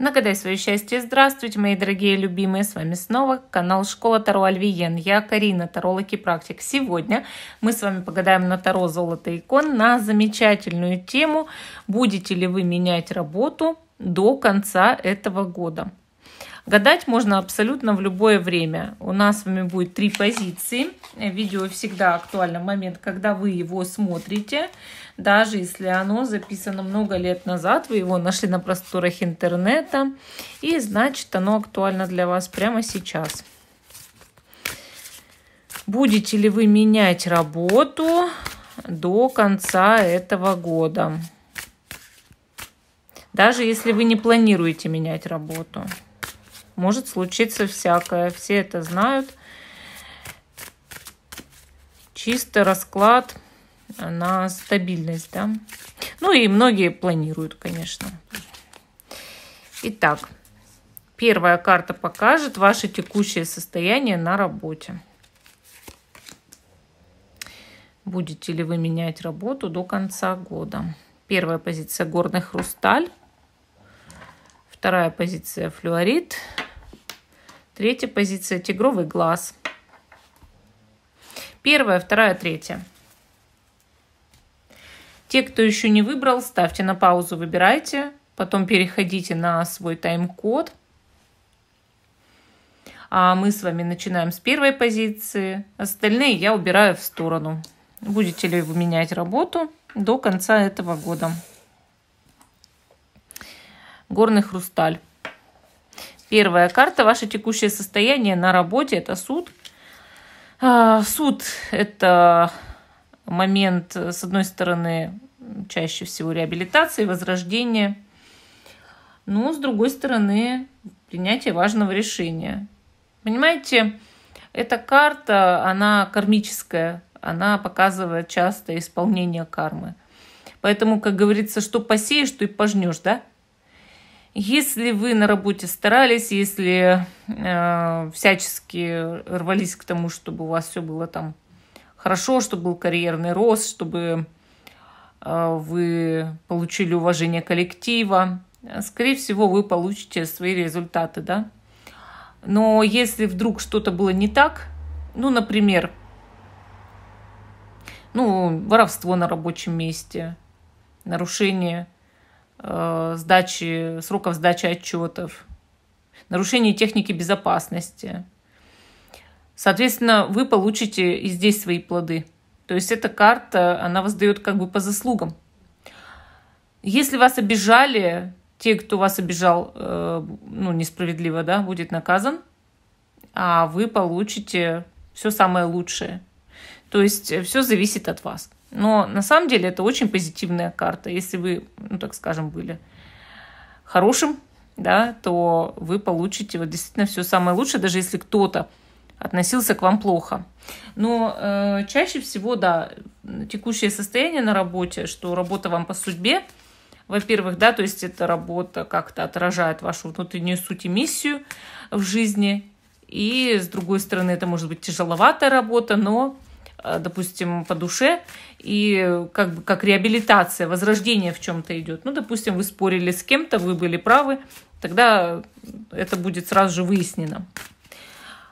Нагадай свое счастье. Здравствуйте, мои дорогие любимые. С вами снова канал Школа Таро Альвиен. Я Карина, таролог и практик. Сегодня мы с вами погадаем на Таро Золото Икон на замечательную тему «Будете ли вы менять работу до конца этого года?» Гадать можно абсолютно в любое время. У нас с вами будет три позиции. Видео всегда актуально в момент, когда вы его смотрите. Даже если оно записано много лет назад, вы его нашли на просторах интернета. И значит, оно актуально для вас прямо сейчас. Будете ли вы менять работу до конца этого года? Даже если вы не планируете менять работу может случиться всякое. Все это знают. Чистый расклад на стабильность, да. Ну и многие планируют, конечно. Итак, первая карта покажет ваше текущее состояние на работе. Будете ли вы менять работу до конца года? Первая позиция горный хрусталь. Вторая позиция флюорит. Третья позиция – тигровый глаз. Первая, вторая, третья. Те, кто еще не выбрал, ставьте на паузу, выбирайте. Потом переходите на свой тайм-код. А мы с вами начинаем с первой позиции. Остальные я убираю в сторону. Будете ли вы менять работу до конца этого года? Горный хрусталь. Первая карта – ваше текущее состояние на работе, это суд. А, суд – это момент, с одной стороны, чаще всего реабилитации, возрождения, но, ну, с другой стороны, принятие важного решения. Понимаете, эта карта, она кармическая, она показывает часто исполнение кармы. Поэтому, как говорится, что посеешь, то и пожнешь, да? Если вы на работе старались, если э, всячески рвались к тому, чтобы у вас все было там хорошо, чтобы был карьерный рост, чтобы э, вы получили уважение коллектива, э, скорее всего, вы получите свои результаты, да. Но если вдруг что-то было не так, ну, например, ну, воровство на рабочем месте, нарушение Э, сдачи, сроков сдачи отчетов, нарушение техники безопасности. Соответственно, вы получите и здесь свои плоды. То есть эта карта, она воздает как бы по заслугам. Если вас обижали, те, кто вас обижал, э, ну, несправедливо, да, будет наказан, а вы получите все самое лучшее. То есть все зависит от вас. Но на самом деле это очень позитивная карта. Если вы, ну так скажем, были хорошим, да, то вы получите вот действительно все самое лучшее, даже если кто-то относился к вам плохо. Но э, чаще всего, да, текущее состояние на работе, что работа вам по судьбе, во-первых, да, то есть эта работа как-то отражает вашу внутреннюю суть и миссию в жизни. И, с другой стороны, это может быть тяжеловатая работа, но Э, допустим, по душе, и как бы как реабилитация, возрождение в чем-то идет. Ну, допустим, вы спорили с кем-то, вы были правы, тогда это будет сразу же выяснено.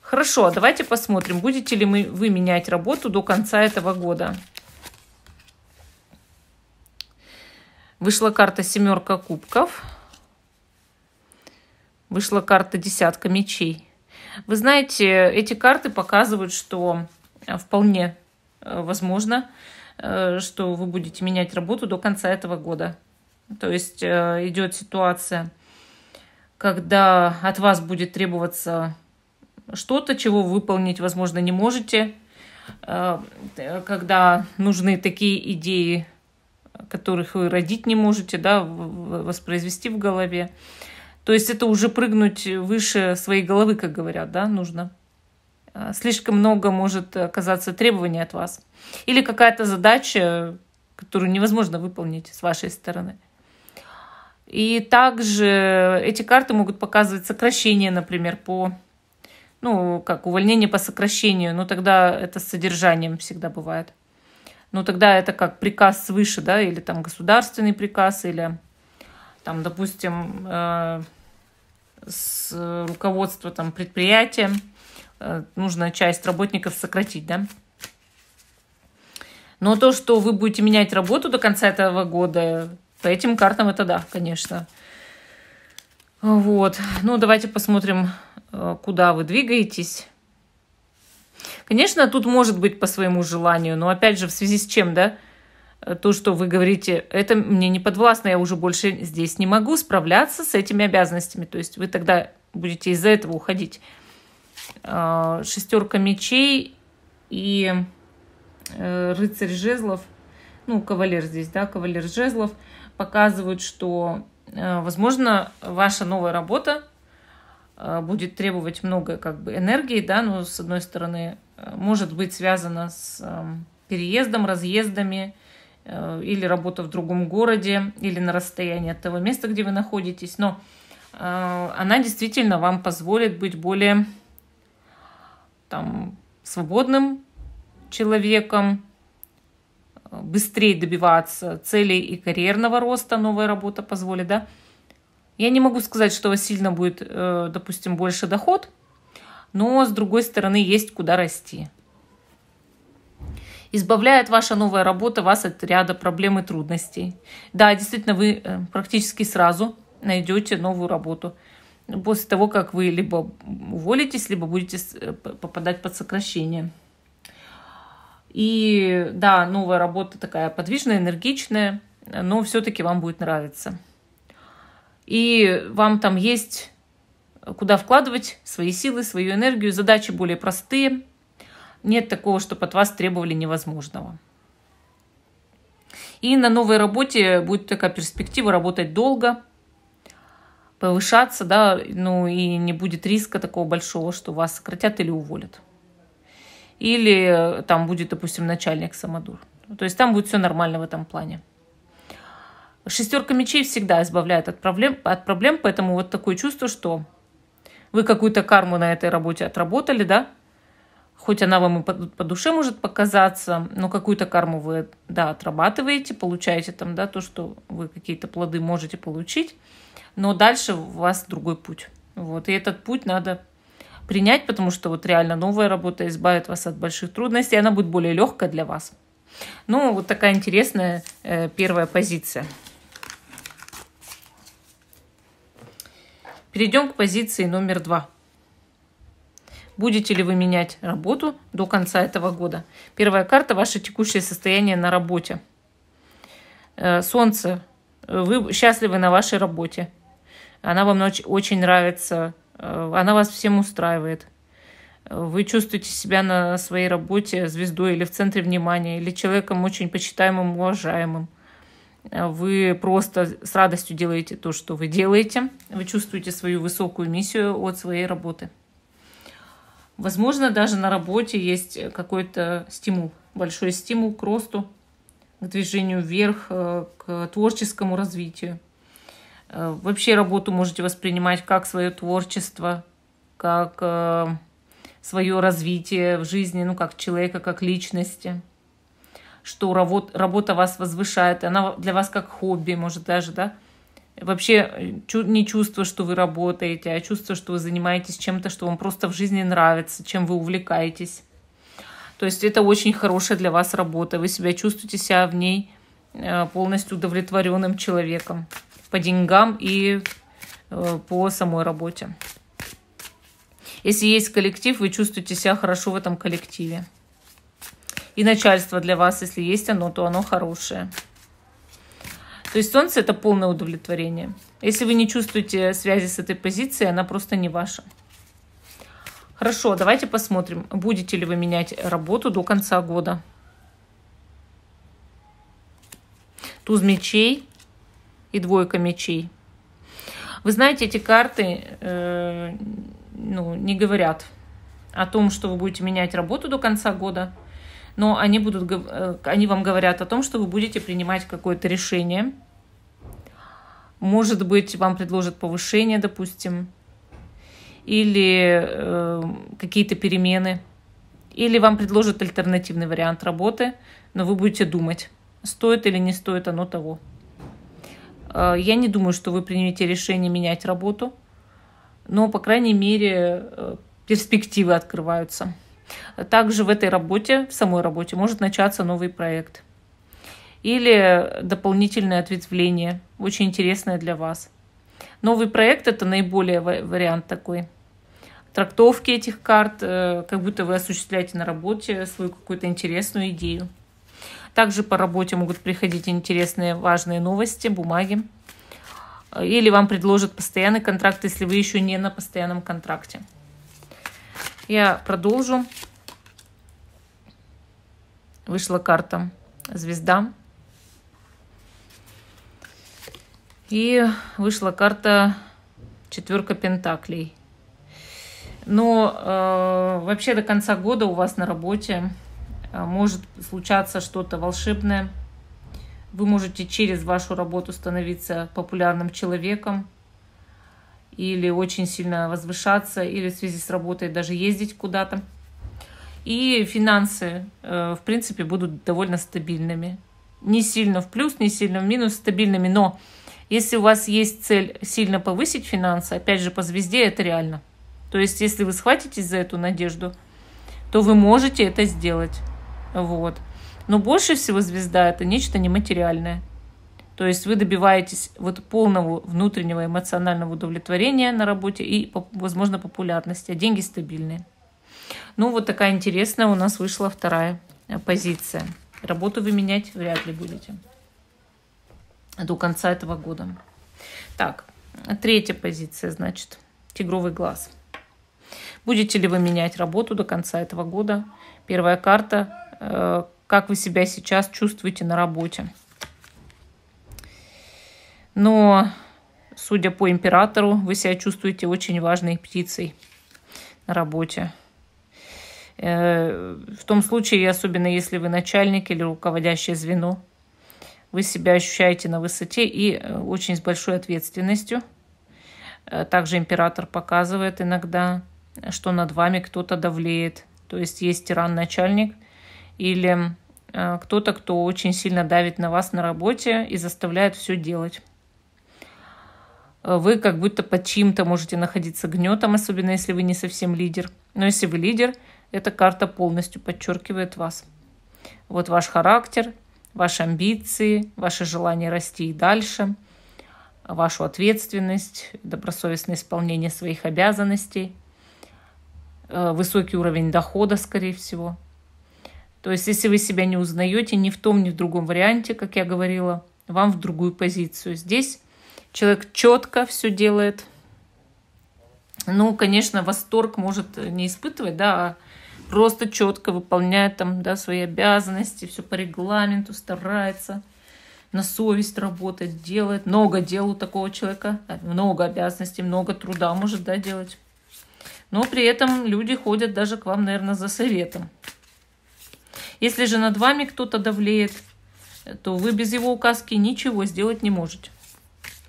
Хорошо, а давайте посмотрим, будете ли мы, вы менять работу до конца этого года. Вышла карта семерка кубков. Вышла карта десятка мечей. Вы знаете, эти карты показывают, что Э, вполне э, возможно, э, что вы будете менять работу до конца этого года. То есть идет ситуация, когда от вас будет требоваться что-то, чего выполнить, возможно, не можете, когда нужны такие идеи, которых вы родить не можете, да, воспроизвести в голове. То есть это уже прыгнуть выше своей головы, как говорят, да, нужно. Э, слишком много может оказаться требований от вас. Или какая-то задача, которую невозможно выполнить с вашей стороны. И также эти карты могут показывать сокращение, например, по ну, как увольнение по сокращению, но тогда это с содержанием всегда бывает. Но тогда это как приказ свыше, да, или там государственный приказ, или там, допустим, э, с руководства там, предприятия. Э, нужно часть работников сократить, да? Но то, что вы будете менять работу до конца этого года, по этим картам это да, конечно. Вот. Ну, давайте посмотрим, э, куда вы двигаетесь. Конечно, тут может быть по своему желанию, но опять же, в связи с чем, да? Э, то, что вы говорите, это мне не подвластно, я уже больше здесь не могу справляться с этими обязанностями. То есть вы тогда будете из-за этого уходить. Э, шестерка мечей и э, рыцарь жезлов, ну, кавалер здесь, да, кавалер жезлов, показывают, что, э, возможно, ваша новая работа будет требовать много как бы энергии, да, но с одной стороны может быть связана с эм, переездом, разъездами или работа в другом городе или на расстоянии от того места, где вы находитесь, но она действительно вам позволит быть более там, свободным человеком, быстрее добиваться целей и карьерного роста, новая работа позволит, да. Я не могу сказать, что вас сильно будет, э, допустим, больше доход, но, с другой стороны, есть куда расти. Избавляет ваша новая работа вас от ряда проблем и трудностей. Да, действительно, вы э, практически сразу найдете новую работу. После того, как вы либо уволитесь, либо будете э, попадать под сокращение. И да, новая работа такая подвижная, энергичная, но все-таки вам будет нравиться. И вам там есть э, куда вкладывать свои силы, свою энергию. Задачи более простые. Нет такого, чтобы от вас требовали невозможного. И на новой работе будет такая перспектива работать долго – повышаться, да, ну и не будет риска такого большого, что вас сократят или уволят. Или э, там будет, допустим, начальник самодур. Ну, то есть там будет все нормально в этом плане. Шестерка мечей всегда избавляет от проблем, от проблем, поэтому вот такое чувство, что вы какую-то карму на этой работе отработали, да, хоть она вам и по, по душе может показаться, но какую-то карму вы, да, отрабатываете, получаете там, да, то, что вы какие-то плоды можете получить но дальше у вас другой путь. Вот, и этот путь надо принять, потому что вот реально новая работа избавит вас от больших трудностей, она будет более легкая для вас. Ну, вот такая интересная э, первая позиция. Перейдем к позиции номер два. Будете ли вы менять работу до конца этого года? Первая карта – ваше текущее состояние на работе. Э, солнце. Э, вы счастливы на вашей работе. Она вам очень нравится, э, она вас всем устраивает. Вы чувствуете себя на своей работе звездой или в центре внимания, или человеком очень почитаемым, уважаемым. Вы просто с радостью делаете то, что вы делаете. Вы чувствуете свою высокую миссию от своей работы. Возможно, даже на работе есть какой-то стимул, большой стимул к росту, к движению вверх, э, к творческому развитию. Э, вообще работу можете воспринимать как свое творчество, как э, свое развитие в жизни, ну, как человека, как личности, что работа, работа вас возвышает, она для вас как хобби, может, даже, да, вообще э, не чувство, что вы работаете, а чувство, что вы занимаетесь чем-то, что вам просто в жизни нравится, чем вы увлекаетесь. То есть это очень хорошая для вас работа, вы себя чувствуете себя в ней полностью удовлетворенным человеком по деньгам и э, по самой работе. Если есть коллектив, вы чувствуете себя хорошо в этом коллективе. И начальство для вас, если есть оно, то оно хорошее. То есть солнце – это полное удовлетворение. Если вы не чувствуете связи с этой позицией, она просто не ваша. Хорошо, давайте посмотрим, будете ли вы менять работу до конца года. Туз мечей – и двойка мечей. Вы знаете, эти карты э, ну, не говорят о том, что вы будете менять работу до конца года, но они, будут, э, они вам говорят о том, что вы будете принимать какое-то решение. Может быть, вам предложат повышение, допустим, или э, какие-то перемены, или вам предложат альтернативный вариант работы, но вы будете думать, стоит или не стоит оно того. Э, я не думаю, что вы примете решение менять работу, но, по крайней мере, э, перспективы открываются. Также в этой работе, в самой работе, может начаться новый проект или дополнительное ответвление, очень интересное для вас. Новый проект – это наиболее вариант такой. Трактовки этих карт, э, как будто вы осуществляете на работе свою какую-то интересную идею. Также по работе могут приходить интересные, важные новости, бумаги. Или вам предложат постоянный контракт, если вы еще не на постоянном контракте. Я продолжу. Вышла карта «Звезда». И вышла карта «Четверка пентаклей». Но э, вообще до конца года у вас на работе а, может случаться что-то волшебное. Вы можете через вашу работу становиться популярным человеком или очень сильно возвышаться, или в связи с работой даже ездить куда-то. И финансы, э, в принципе, будут довольно стабильными. Не сильно в плюс, не сильно в минус, стабильными. Но если у вас есть цель сильно повысить финансы, опять же, по звезде это реально. То есть, если вы схватитесь за эту надежду, то вы можете это сделать. Вот. Но больше всего звезда – это нечто нематериальное. То есть вы добиваетесь вот полного внутреннего эмоционального удовлетворения на работе и, возможно, популярности, а деньги стабильные. Ну, вот такая интересная у нас вышла вторая э, позиция. Работу вы менять вряд ли будете до конца этого года. Так, третья позиция, значит, тигровый глаз. Будете ли вы менять работу до конца этого года? Первая карта Э, как вы себя сейчас чувствуете на работе. Но, судя по императору, вы себя чувствуете очень важной птицей на работе. Э, в том случае, особенно если вы начальник или руководящее звено, вы себя ощущаете на высоте и э, очень с большой ответственностью. Также император показывает иногда, что над вами кто-то давлеет. То есть есть тиран-начальник – или э, кто-то, кто очень сильно давит на вас на работе и заставляет все делать. Вы как будто под чьим-то можете находиться гнетом, особенно если вы не совсем лидер. Но если вы лидер, эта карта полностью подчеркивает вас. Вот ваш характер, ваши амбиции, ваше желание расти и дальше, вашу ответственность, добросовестное исполнение своих обязанностей, э, высокий уровень дохода, скорее всего – то есть, если вы себя не узнаете ни в том, ни в другом варианте, как я говорила, вам в другую позицию. Здесь человек четко все делает. Ну, конечно, восторг может не испытывать, да, а просто четко выполняет там, да, свои обязанности, все по регламенту, старается, на совесть работает, делает. Много дел у такого человека, э, много обязанностей, много труда может, да, делать. Но при этом люди ходят даже к вам, наверное, за советом. Если же над вами кто-то давлеет, то вы без его указки ничего сделать не можете.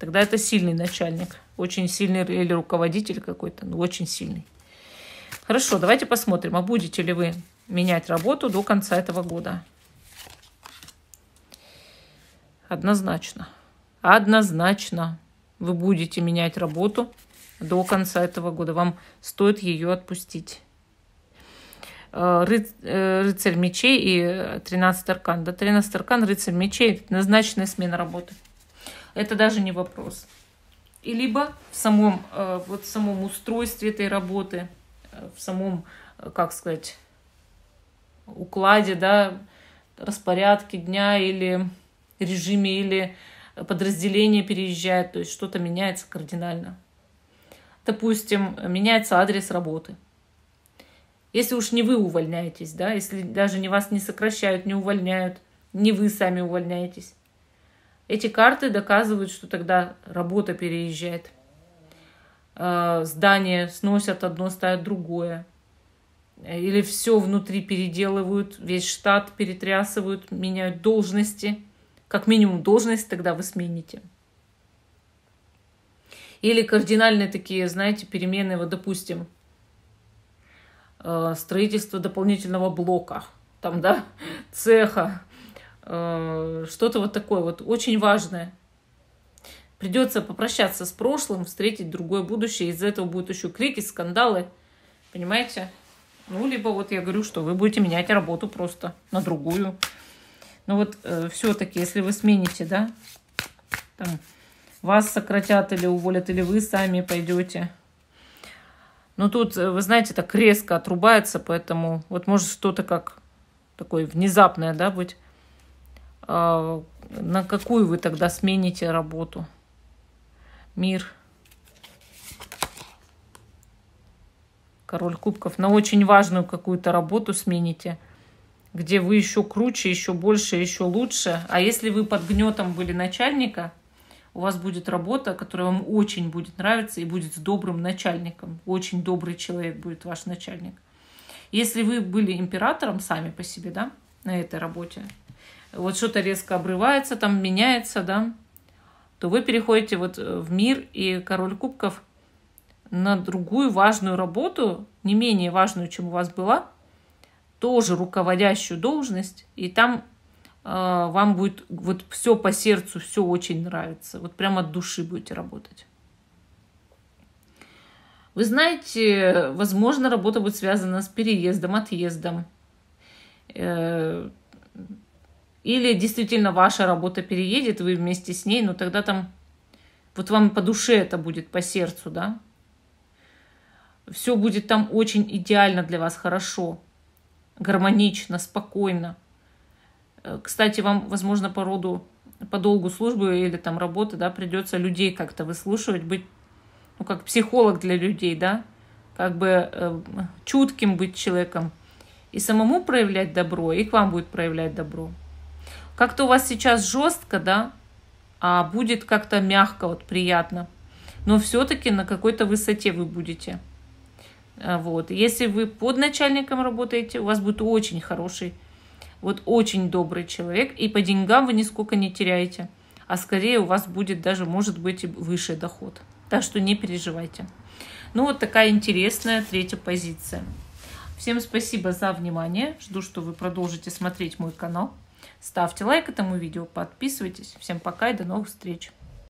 Тогда это сильный начальник, очень сильный или руководитель какой-то, ну очень сильный. Хорошо, давайте посмотрим, а будете ли вы менять работу до конца этого года? Однозначно. Однозначно вы будете менять работу до конца этого года. Вам стоит ее отпустить. Э, ры, э, рыцарь мечей и 13 аркан. Да, 13 аркан, рыцарь мечей, назначенная смена работы. Это даже не вопрос. И либо в самом, э, вот в самом устройстве этой работы, в самом, как сказать, укладе, да, распорядке дня или режиме, или подразделение переезжает, то есть что-то меняется кардинально. Допустим, меняется адрес работы – если уж не вы увольняетесь, да, если даже не вас не сокращают, не увольняют, не вы сами увольняетесь. Эти карты доказывают, что тогда работа переезжает. Э, здание сносят одно, ставят другое. Или все внутри переделывают, весь штат перетрясывают, меняют должности. Как минимум должность тогда вы смените. Или кардинальные такие, знаете, перемены, вот допустим, Э, строительство дополнительного блока, там, да, цеха, э, что-то вот такое вот очень важное. Придется попрощаться с прошлым, встретить другое будущее. Из-за этого будут еще крики, скандалы. Понимаете? Ну, либо вот я говорю, что вы будете менять работу просто на другую. Но ну, вот э, все-таки, если вы смените, да, там, вас сократят или уволят, или вы сами пойдете но ну, тут, э, вы знаете, так резко отрубается, поэтому вот может что-то как такое внезапное, да, быть. А на какую вы тогда смените работу? Мир. Король кубков. На очень важную какую-то работу смените – где вы еще круче, еще больше, еще лучше. А если вы под гнетом были начальника, у вас будет работа, которая вам очень будет нравиться и будет с добрым начальником. Очень добрый человек будет ваш начальник. Если вы были императором сами по себе, да, на этой работе, вот что-то резко обрывается, там меняется, да, то вы переходите вот э, в мир и король кубков на другую важную работу, не менее важную, чем у вас была, тоже руководящую должность, и там а, вам будет вот все по сердцу, все очень нравится. Вот прямо от души будете работать. Вы знаете, возможно, работа будет связана с переездом, отъездом. Э, или действительно ваша работа переедет, вы вместе с ней, но тогда там вот вам по душе это будет, по сердцу, да? Все будет там очень идеально для вас, хорошо, гармонично, спокойно. Э, кстати, вам, возможно, по роду, по долгу службы или там работы, да, придется людей как-то выслушивать, быть, ну, как психолог для людей, да, как бы э, чутким быть человеком и самому проявлять добро, и к вам будет проявлять добро. Как-то у вас сейчас жестко, да, а будет как-то мягко, вот приятно. Но все-таки на какой-то высоте вы будете. Э, вот. Если вы под начальником работаете, у вас будет очень хороший вот очень добрый человек, и по деньгам вы нисколько не теряете, а скорее у вас будет даже, может быть, и выше доход. Так что не переживайте. Ну вот такая интересная третья позиция. Всем спасибо за внимание. Жду, что вы продолжите смотреть мой канал. Ставьте лайк этому видео, подписывайтесь. Всем пока и до новых встреч!